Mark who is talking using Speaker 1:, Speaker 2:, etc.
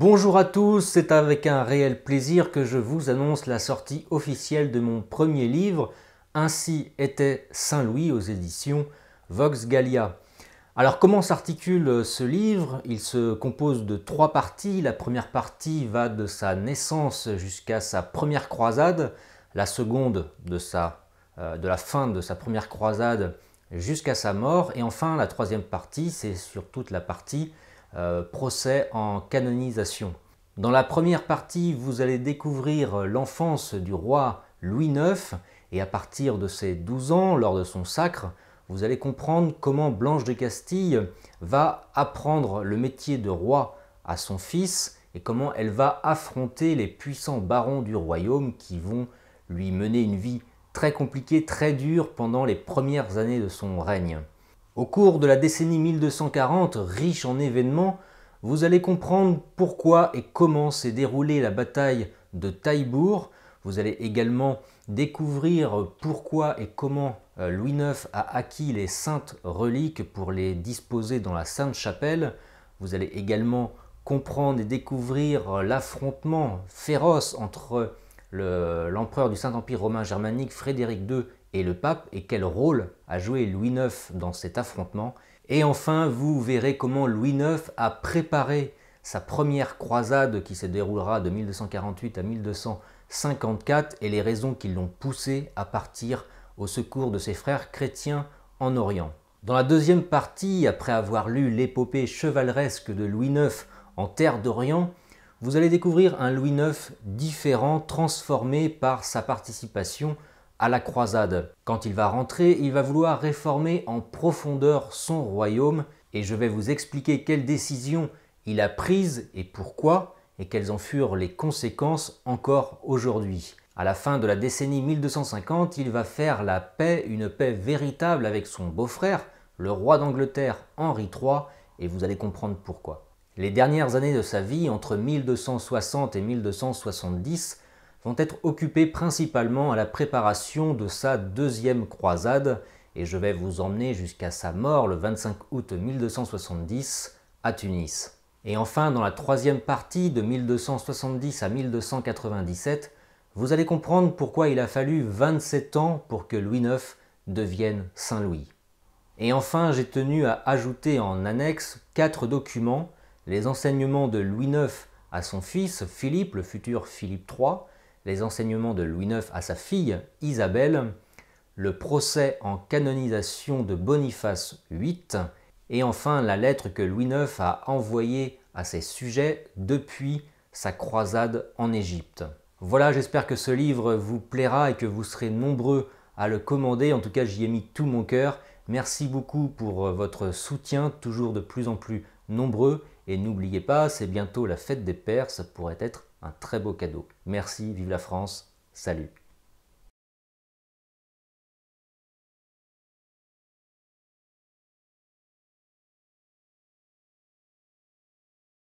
Speaker 1: Bonjour à tous, c'est avec un réel plaisir que je vous annonce la sortie officielle de mon premier livre, Ainsi était Saint-Louis aux éditions Vox Gallia. Alors comment s'articule ce livre Il se compose de trois parties. La première partie va de sa naissance jusqu'à sa première croisade, la seconde de, sa, euh, de la fin de sa première croisade jusqu'à sa mort, et enfin la troisième partie, c'est sur toute la partie euh, procès en canonisation. Dans la première partie, vous allez découvrir euh, l'enfance du roi Louis IX et à partir de ses 12 ans, lors de son sacre, vous allez comprendre comment Blanche de Castille va apprendre le métier de roi à son fils et comment elle va affronter les puissants barons du royaume qui vont lui mener une vie très compliquée, très dure pendant les premières années de son règne. Au cours de la décennie 1240, riche en événements, vous allez comprendre pourquoi et comment s'est déroulée la bataille de Taillebourg. Vous allez également découvrir pourquoi et comment euh, Louis IX a acquis les saintes reliques pour les disposer dans la Sainte-Chapelle. Vous allez également comprendre et découvrir euh, l'affrontement féroce entre euh, l'empereur du Saint-Empire romain germanique Frédéric II et le pape et quel rôle a joué Louis IX dans cet affrontement. Et enfin, vous verrez comment Louis IX a préparé sa première croisade qui se déroulera de 1248 à 1254 et les raisons qui l'ont poussé à partir au secours de ses frères chrétiens en Orient. Dans la deuxième partie, après avoir lu l'épopée chevaleresque de Louis IX en terre d'Orient, vous allez découvrir un Louis IX différent, transformé par sa participation à la croisade. Quand il va rentrer, il va vouloir réformer en profondeur son royaume et je vais vous expliquer quelles décisions il a prises et pourquoi et quelles en furent les conséquences encore aujourd'hui. À la fin de la décennie 1250, il va faire la paix, une paix véritable avec son beau-frère, le roi d'Angleterre Henri III, et vous allez comprendre pourquoi. Les dernières années de sa vie, entre 1260 et 1270, vont être occupés principalement à la préparation de sa deuxième croisade, et je vais vous emmener jusqu'à sa mort le 25 août 1270 à Tunis. Et enfin, dans la troisième partie de 1270 à 1297, vous allez comprendre pourquoi il a fallu 27 ans pour que Louis IX devienne Saint-Louis. Et enfin, j'ai tenu à ajouter en annexe quatre documents, les enseignements de Louis IX à son fils Philippe, le futur Philippe III, les enseignements de Louis IX à sa fille Isabelle, le procès en canonisation de Boniface VIII, et enfin la lettre que Louis IX a envoyée à ses sujets depuis sa croisade en Égypte. Voilà, j'espère que ce livre vous plaira et que vous serez nombreux à le commander. En tout cas, j'y ai mis tout mon cœur. Merci beaucoup pour euh, votre soutien, toujours de plus en plus nombreux. Et n'oubliez pas, c'est bientôt la fête des pères, ça pourrait être un très beau cadeau. Merci, vive la France, salut